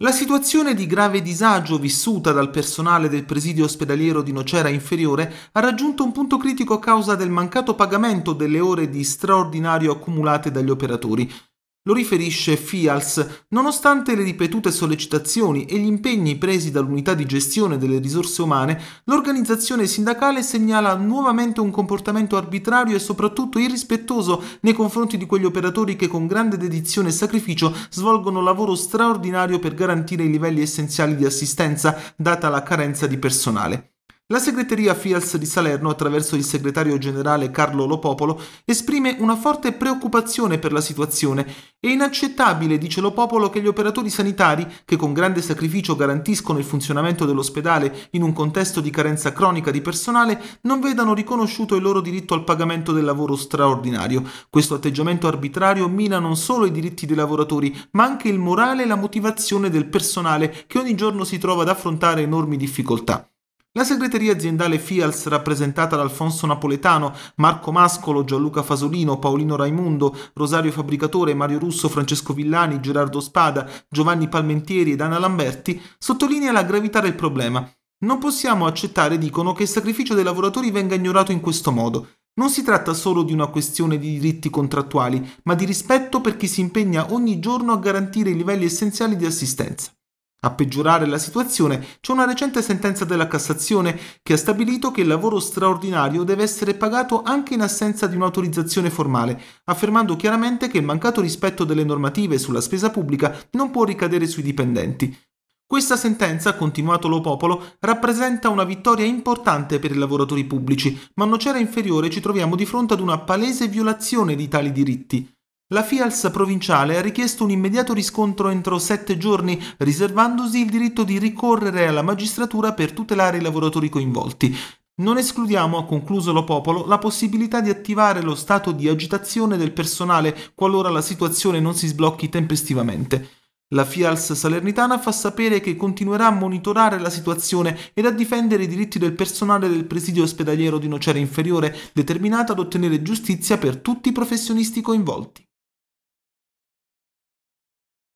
La situazione di grave disagio vissuta dal personale del presidio ospedaliero di Nocera Inferiore ha raggiunto un punto critico a causa del mancato pagamento delle ore di straordinario accumulate dagli operatori, lo riferisce Fials, nonostante le ripetute sollecitazioni e gli impegni presi dall'unità di gestione delle risorse umane, l'organizzazione sindacale segnala nuovamente un comportamento arbitrario e soprattutto irrispettoso nei confronti di quegli operatori che con grande dedizione e sacrificio svolgono lavoro straordinario per garantire i livelli essenziali di assistenza, data la carenza di personale. La segreteria FIALS di Salerno, attraverso il segretario generale Carlo Lopopolo, esprime una forte preoccupazione per la situazione. È inaccettabile, dice Lopopolo, che gli operatori sanitari, che con grande sacrificio garantiscono il funzionamento dell'ospedale in un contesto di carenza cronica di personale, non vedano riconosciuto il loro diritto al pagamento del lavoro straordinario. Questo atteggiamento arbitrario mina non solo i diritti dei lavoratori, ma anche il morale e la motivazione del personale che ogni giorno si trova ad affrontare enormi difficoltà. La segreteria aziendale FIALS, rappresentata da Alfonso Napoletano, Marco Mascolo, Gianluca Fasolino, Paolino Raimondo, Rosario Fabbricatore, Mario Russo, Francesco Villani, Gerardo Spada, Giovanni Palmentieri ed Anna Lamberti, sottolinea la gravità del problema. Non possiamo accettare, dicono, che il sacrificio dei lavoratori venga ignorato in questo modo. Non si tratta solo di una questione di diritti contrattuali, ma di rispetto per chi si impegna ogni giorno a garantire i livelli essenziali di assistenza. A peggiorare la situazione c'è una recente sentenza della Cassazione che ha stabilito che il lavoro straordinario deve essere pagato anche in assenza di un'autorizzazione formale, affermando chiaramente che il mancato rispetto delle normative sulla spesa pubblica non può ricadere sui dipendenti. Questa sentenza, ha continuato lo popolo, rappresenta una vittoria importante per i lavoratori pubblici, ma a nocera inferiore ci troviamo di fronte ad una palese violazione di tali diritti. La FIALS provinciale ha richiesto un immediato riscontro entro sette giorni, riservandosi il diritto di ricorrere alla magistratura per tutelare i lavoratori coinvolti. Non escludiamo, ha concluso lo popolo, la possibilità di attivare lo stato di agitazione del personale qualora la situazione non si sblocchi tempestivamente. La FIALS salernitana fa sapere che continuerà a monitorare la situazione ed a difendere i diritti del personale del presidio ospedaliero di Nocera Inferiore, determinata ad ottenere giustizia per tutti i professionisti coinvolti.